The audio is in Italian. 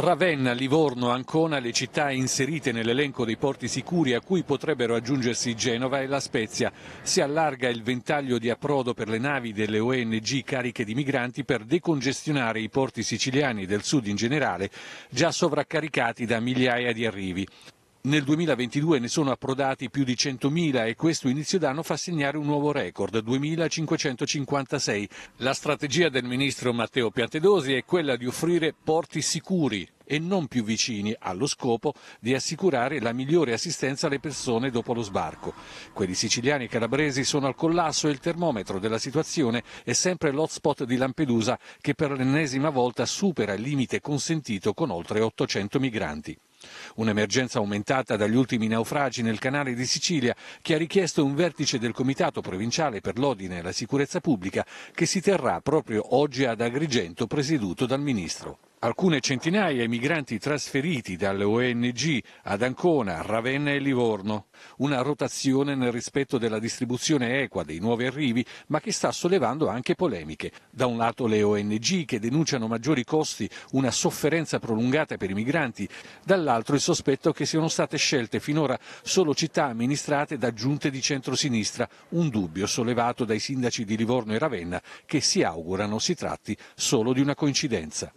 Ravenna, Livorno, Ancona, le città inserite nell'elenco dei porti sicuri a cui potrebbero aggiungersi Genova e La Spezia. Si allarga il ventaglio di approdo per le navi delle ONG cariche di migranti per decongestionare i porti siciliani del sud in generale, già sovraccaricati da migliaia di arrivi. Nel 2022 ne sono approdati più di 100.000 e questo inizio d'anno fa segnare un nuovo record, 2.556. La strategia del ministro Matteo Piantedosi è quella di offrire porti sicuri e non più vicini, allo scopo di assicurare la migliore assistenza alle persone dopo lo sbarco. Quelli siciliani e calabresi sono al collasso e il termometro della situazione è sempre l'hotspot di Lampedusa che per l'ennesima volta supera il limite consentito con oltre 800 migranti. Un'emergenza aumentata dagli ultimi naufragi nel canale di Sicilia che ha richiesto un vertice del Comitato Provinciale per l'Ordine e la Sicurezza Pubblica che si terrà proprio oggi ad Agrigento presieduto dal Ministro. Alcune centinaia di migranti trasferiti dalle ONG ad Ancona, Ravenna e Livorno. Una rotazione nel rispetto della distribuzione equa dei nuovi arrivi, ma che sta sollevando anche polemiche. Da un lato le ONG che denunciano maggiori costi, una sofferenza prolungata per i migranti, dall'altro il sospetto che siano state scelte finora solo città amministrate da giunte di centrosinistra, un dubbio sollevato dai sindaci di Livorno e Ravenna che si augurano si tratti solo di una coincidenza.